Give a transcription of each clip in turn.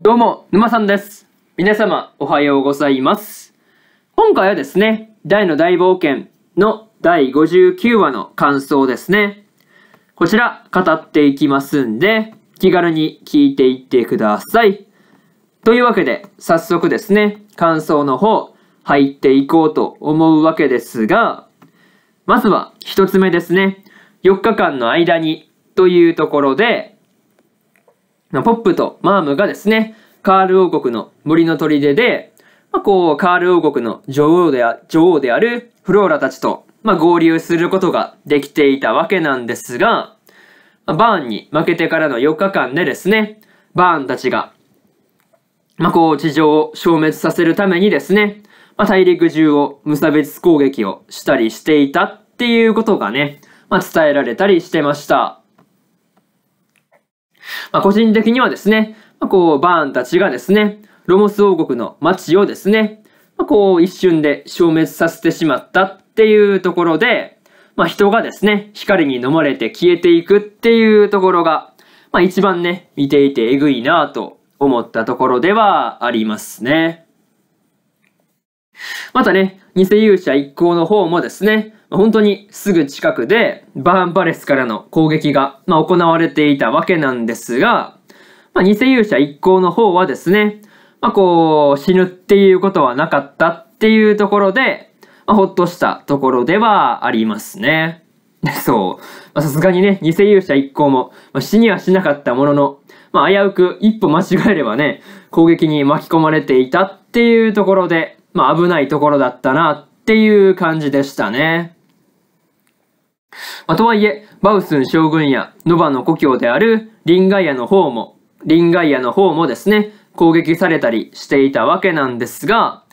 どうも、沼さんです。皆様、おはようございます。今回はですね、大の大冒険の第59話の感想ですね。こちら、語っていきますんで、気軽に聞いていってください。というわけで、早速ですね、感想の方、入っていこうと思うわけですが、まずは一つ目ですね、4日間の間にというところで、ポップとマームがですね、カール王国の森の砦で、まあ、こう、カール王国の女王であ女王であるフローラたちと、まあ、合流することができていたわけなんですが、バーンに負けてからの4日間でですね、バーンたちが、まあ、こう、地上を消滅させるためにですね、まあ、大陸中を無差別攻撃をしたりしていたっていうことがね、まあ、伝えられたりしてました。まあ、個人的にはですね、まあ、こう、バーンたちがですね、ロモス王国の町をですね、まあ、こう、一瞬で消滅させてしまったっていうところで、まあ、人がですね、光に飲まれて消えていくっていうところが、まあ、一番ね、見ていてえぐいなと思ったところではありますね。またね、偽勇者一行の方もですね、本当にすぐ近くでバーンパレスからの攻撃が、まあ、行われていたわけなんですが、まあ、偽勇者一行の方はですね、まあ、こう死ぬっていうことはなかったっていうところで、まあ、ほっとしたところではありますね。そう。さすがにね、偽勇者一行も、まあ、死にはしなかったものの、まあ、危うく一歩間違えればね、攻撃に巻き込まれていたっていうところで、まあ危ないところだったなっていう感じでしたね。まあ、とはいえ、バウスン将軍やノバの故郷であるリンガイアの方も、リンガイアの方もですね、攻撃されたりしていたわけなんですが、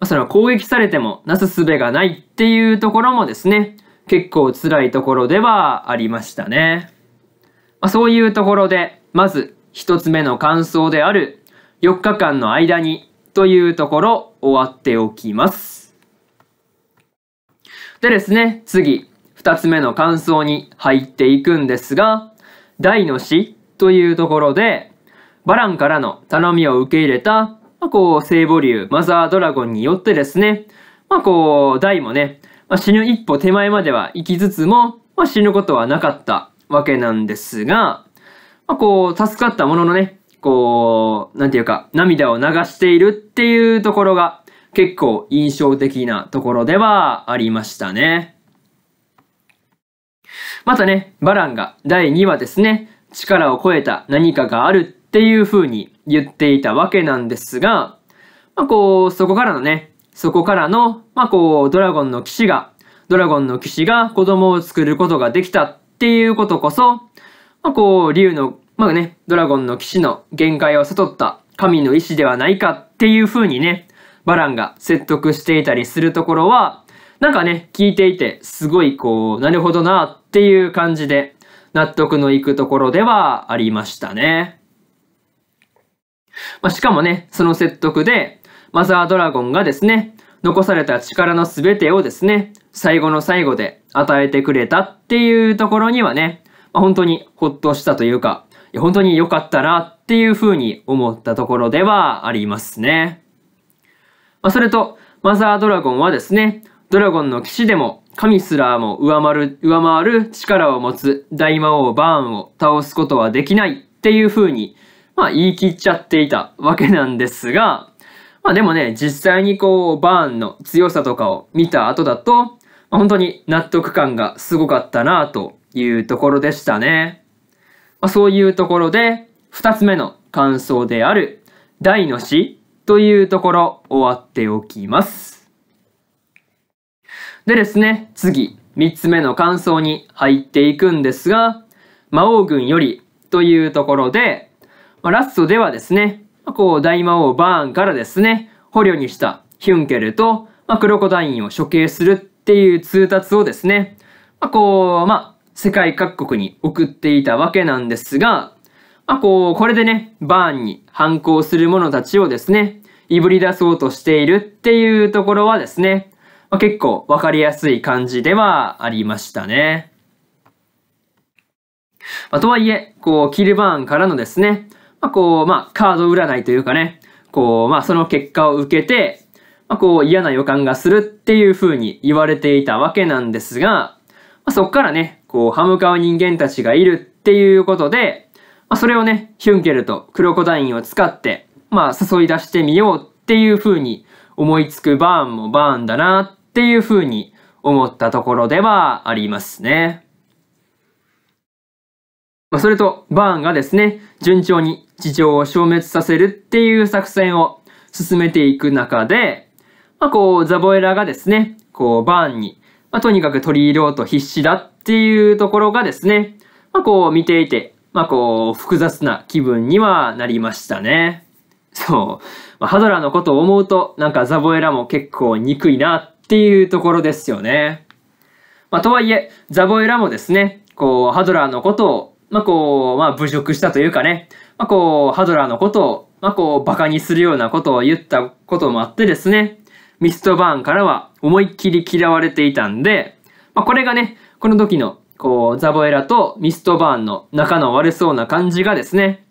まその攻撃されてもなすすべがないっていうところもですね、結構辛いところではありましたね。まあ、そういうところで、まず一つ目の感想である4日間の間にというところ終わっておきます。でですね、次、2つ目の感想に入っていくんですが、大の死というところで、バランからの頼みを受け入れた、まあ、こう、聖母流、マザードラゴンによってですね、まあこう、大もね、まあ、死ぬ一歩手前までは行きつつも、まあ、死ぬことはなかったわけなんですが、まあこう、助かったもののね、こう、なんていうか、涙を流しているっていうところが結構印象的なところではありましたね。またね、バランが第2話ですね、力を超えた何かがあるっていう風に言っていたわけなんですが、まあこう、そこからのね、そこからの、まあこう、ドラゴンの騎士が、ドラゴンの騎士が子供を作ることができたっていうことこそ、まあこう、竜のまあね、ドラゴンの騎士の限界を悟った神の意志ではないかっていう風にね、バランが説得していたりするところは、なんかね、聞いていて、すごいこう、なるほどなっていう感じで、納得のいくところではありましたね。まあ、しかもね、その説得で、マザードラゴンがですね、残された力の全てをですね、最後の最後で与えてくれたっていうところにはね、まあ、本当にほっとしたというか、本当に良かったなっていうふうに思ったところではありますね。まあ、それと、マザードラゴンはですね、ドラゴンの騎士でも神すらも上回る、上回る力を持つ大魔王バーンを倒すことはできないっていうふうに、まあ言い切っちゃっていたわけなんですが、まあでもね、実際にこう、バーンの強さとかを見た後だと、まあ、本当に納得感がすごかったなというところでしたね。まあ、そういうところで、二つ目の感想である、大の死というところ終わっておきます。でですね、次、三つ目の感想に入っていくんですが、魔王軍よりというところで、まあ、ラストではですね、こう大魔王バーンからですね、捕虜にしたヒュンケルと、まあ、クロコダインを処刑するっていう通達をですね、まあ、こう、まあ、世界各国に送っていたわけなんですが、まあこう、これでね、バーンに反抗する者たちをですね、いぶり出そうとしているっていうところはですね、まあ、結構わかりやすい感じではありましたね。まあ、とはいえ、こう、キルバーンからのですね、まあ、こう、まあ、カード占いというかね、こう、まあ、その結果を受けて、まあ、こう、嫌な予感がするっていうふうに言われていたわけなんですが、まあ、そっからね、こう、歯向かう人間たちがいるっていうことで、まあ、それをね、ヒュンケルとクロコダインを使って、まあ、誘い出してみようっていう風に思いつくバーンもバーンだなっていう風に思ったところではありますね。まあ、それと、バーンがですね、順調に地上を消滅させるっていう作戦を進めていく中で、まあ、こう、ザボエラがですね、こう、バーンに、まあ、とにかく取り入ろうと必死だっっていうところがですね、まあ、こう見ていて、まあ、こう複雑な気分にはなりましたね。そう。まあ、ハドラーのことを思うと、なんかザボエラも結構憎いなっていうところですよね。まあ、とはいえ、ザボエラもですね、こう、ハドラーのことを、まあ、こう、まあ、侮辱したというかね、まあ、こう、ハドラーのことを、まあ、こう、馬鹿にするようなことを言ったこともあってですね、ミストバーンからは思いっきり嫌われていたんで、まあ、これがね、この時のこうザボエラとミストバーンの仲の悪そうな感じがですね、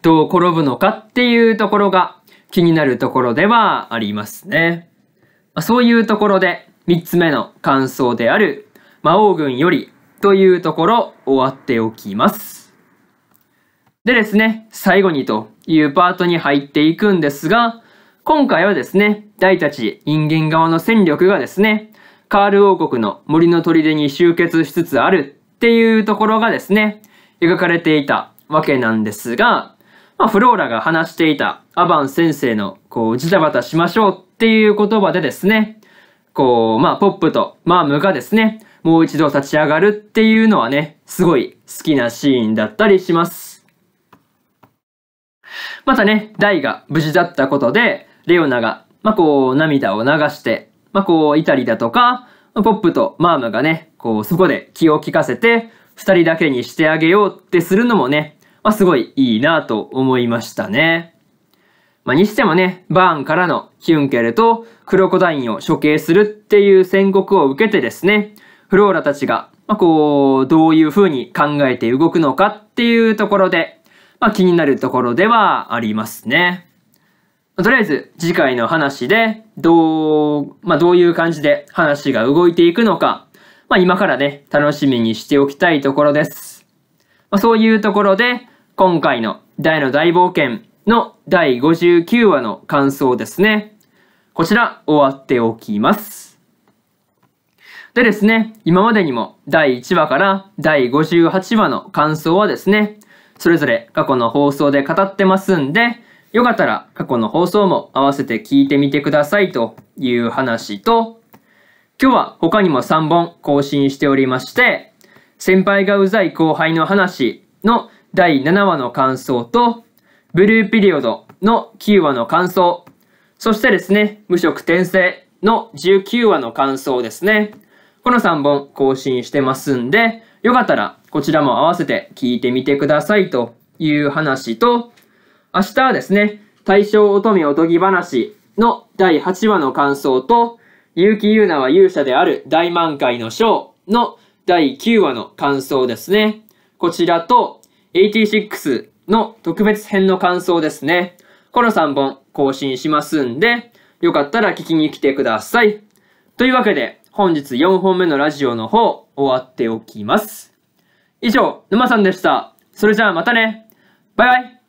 どう転ぶのかっていうところが気になるところではありますね。そういうところで3つ目の感想である魔王軍よりというところ終わっておきます。でですね、最後にというパートに入っていくんですが、今回はですね、大たち人間側の戦力がですね、カール王国の森の砦に集結しつつあるっていうところがですね、描かれていたわけなんですが、まあ、フローラが話していたアバン先生の、こう、ジタバタしましょうっていう言葉でですね、こう、まあ、ポップとマームがですね、もう一度立ち上がるっていうのはね、すごい好きなシーンだったりします。またね、ダイが無事だったことで、レオナが、まあ、こう、涙を流して、まあ、こう、いたりだとか、ポップとマームがね、こう、そこで気を利かせて、二人だけにしてあげようってするのもね、まあ、すごいいいなと思いましたね。まあ、にしてもね、バーンからのヒュンケルとクロコダインを処刑するっていう宣告を受けてですね、フローラたちが、まあ、こう、どういう風に考えて動くのかっていうところで、まあ、気になるところではありますね。とりあえず次回の話で、どう、まあ、どういう感じで話が動いていくのか、まあ、今からね、楽しみにしておきたいところです。まあ、そういうところで、今回の大の大冒険の第59話の感想ですね。こちら終わっておきます。でですね、今までにも第1話から第58話の感想はですね、それぞれ過去の放送で語ってますんで、よかったら過去の放送も合わせて聞いてみてくださいという話と、今日は他にも3本更新しておりまして、先輩がうざい後輩の話の第7話の感想と、ブルーピリオドの9話の感想、そしてですね、無色転生の19話の感想ですね。この3本更新してますんで、よかったらこちらも合わせて聞いてみてくださいという話と、明日はですね、大正乙女おとぎ話の第8話の感想と、結城優奈は勇者である大満開の章の第9話の感想ですね。こちらと、86の特別編の感想ですね。この3本更新しますんで、よかったら聞きに来てください。というわけで、本日4本目のラジオの方、終わっておきます。以上、沼さんでした。それじゃあまたね。バイバイ。